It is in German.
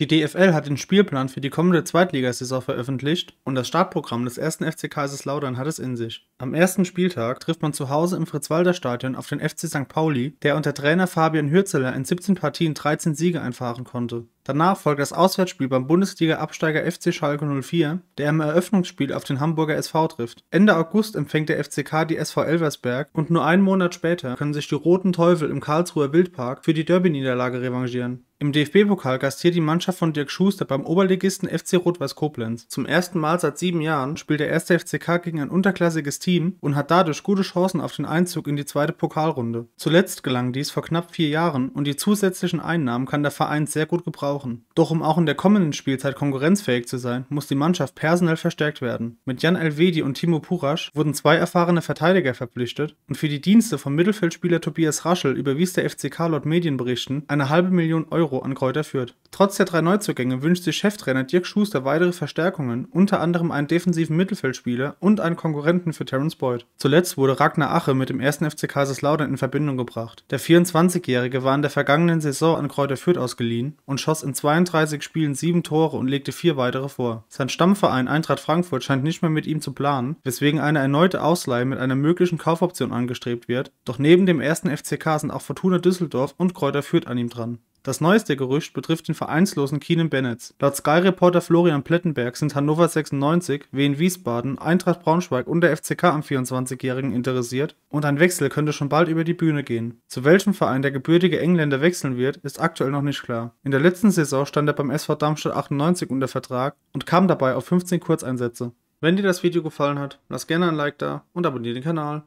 Die DFL hat den Spielplan für die kommende Zweitligasaison veröffentlicht und das Startprogramm des ersten FC Kaiserslautern hat es in sich. Am ersten Spieltag trifft man zu Hause im Fritz-Walter-Stadion auf den FC St. Pauli, der unter Trainer Fabian Hürzeler in 17 Partien 13 Siege einfahren konnte. Danach folgt das Auswärtsspiel beim Bundesliga-Absteiger FC Schalke 04, der im Eröffnungsspiel auf den Hamburger SV trifft. Ende August empfängt der FCK die SV Elversberg und nur einen Monat später können sich die Roten Teufel im Karlsruher Wildpark für die Derby-Niederlage revanchieren. Im DFB-Pokal gastiert die Mannschaft von Dirk Schuster beim Oberligisten FC Rot-Weiß Koblenz. Zum ersten Mal seit sieben Jahren spielt der erste FCK gegen ein unterklassiges Team und hat dadurch gute Chancen auf den Einzug in die zweite Pokalrunde. Zuletzt gelang dies vor knapp vier Jahren und die zusätzlichen Einnahmen kann der Verein sehr gut gebrauchen brauchen. Doch um auch in der kommenden Spielzeit konkurrenzfähig zu sein, muss die Mannschaft personell verstärkt werden. Mit Jan Elvedi und Timo Purasch wurden zwei erfahrene Verteidiger verpflichtet und für die Dienste vom Mittelfeldspieler Tobias Raschel überwies der FCK laut Medienberichten eine halbe Million Euro an Kräuter Fürth. Trotz der drei Neuzugänge wünscht sich Cheftrainer Dirk Schuster weitere Verstärkungen, unter anderem einen defensiven Mittelfeldspieler und einen Konkurrenten für Terence Boyd. Zuletzt wurde Ragnar Ache mit dem ersten FC Kaiserslautern in Verbindung gebracht. Der 24-Jährige war in der vergangenen Saison an Kräuter Fürth ausgeliehen und schoss in 32 Spielen sieben Tore und legte vier weitere vor. Sein Stammverein Eintracht Frankfurt scheint nicht mehr mit ihm zu planen, weswegen eine erneute Ausleihe mit einer möglichen Kaufoption angestrebt wird, doch neben dem ersten FCK sind auch Fortuna Düsseldorf und Kräuter Fürth an ihm dran. Das neueste Gerücht betrifft den vereinslosen Keenan Bennett. Laut Sky-Reporter Florian Plettenberg sind Hannover 96, WN Wiesbaden, Eintracht Braunschweig und der FCK am 24-Jährigen interessiert und ein Wechsel könnte schon bald über die Bühne gehen. Zu welchem Verein der gebürtige Engländer wechseln wird, ist aktuell noch nicht klar. In der letzten Saison stand er beim SV Darmstadt 98 unter Vertrag und kam dabei auf 15 Kurzeinsätze. Wenn dir das Video gefallen hat, lass gerne ein Like da und abonniere den Kanal.